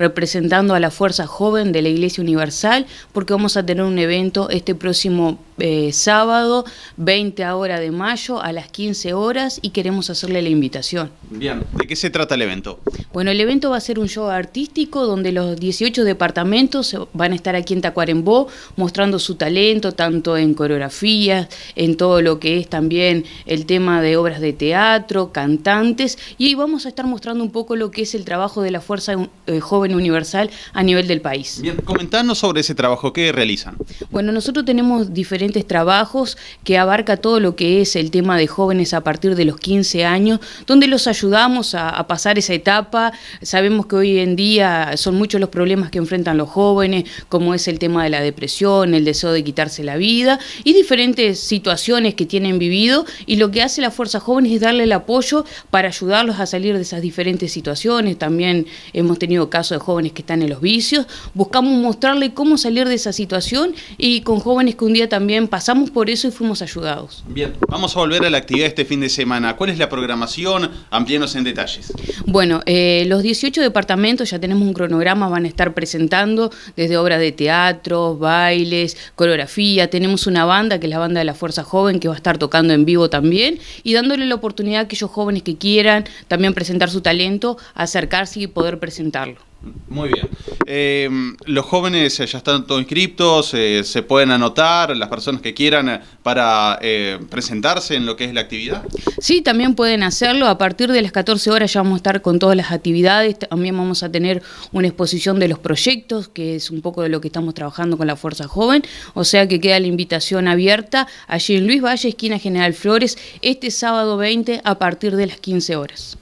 representando a la fuerza joven de la Iglesia Universal, porque vamos a tener un evento este próximo eh, sábado 20 hora de mayo a las 15 horas y queremos hacerle la invitación. Bien, ¿de qué se trata el evento? Bueno, el evento va a ser un show artístico donde los 18 departamentos van a estar aquí en Tacuarembó mostrando su talento tanto en coreografías, en todo lo que es también el tema de obras de teatro, cantantes y vamos a estar mostrando un poco lo que es el trabajo de la Fuerza eh, Joven Universal a nivel del país. Bien, comentanos sobre ese trabajo, ¿qué realizan? Bueno, nosotros tenemos diferentes trabajos que abarca todo lo que es el tema de jóvenes a partir de los 15 años, donde los ayudamos a, pasar esa etapa. Sabemos que hoy en día son muchos los problemas que enfrentan los jóvenes, como es el tema de la depresión, el deseo de quitarse la vida y diferentes situaciones que tienen vivido y lo que hace la Fuerza Jóvenes es darle el apoyo para ayudarlos a salir de esas diferentes situaciones. También hemos tenido casos de jóvenes que están en los vicios. Buscamos mostrarle cómo salir de esa situación y con jóvenes que un día también pasamos por eso y fuimos ayudados. Bien, vamos a volver a la actividad este fin de semana. ¿Cuál es la programación? Amplíenos en detalles. Bueno, eh, los 18 departamentos ya tenemos un cronograma, van a estar presentando desde obras de teatro, bailes, coreografía. Tenemos una banda que es la banda de la Fuerza Joven que va a estar tocando en vivo también y dándole la oportunidad a aquellos jóvenes que quieran también presentar su talento, acercarse y poder presentarlo. Muy bien. Eh, los jóvenes eh, ya están todos inscriptos, eh, se pueden anotar, las personas que quieran para presentarse en lo que es la actividad. Sí, también pueden hacerlo. A partir de las 14 horas ya vamos a estar con todas las actividades. También vamos a tener una exposición de los proyectos, que es un poco de lo que estamos trabajando con la Fuerza Joven. O sea que queda la invitación abierta allí en Luis Valle, esquina General Flores, este sábado 20 a partir de las 15 horas.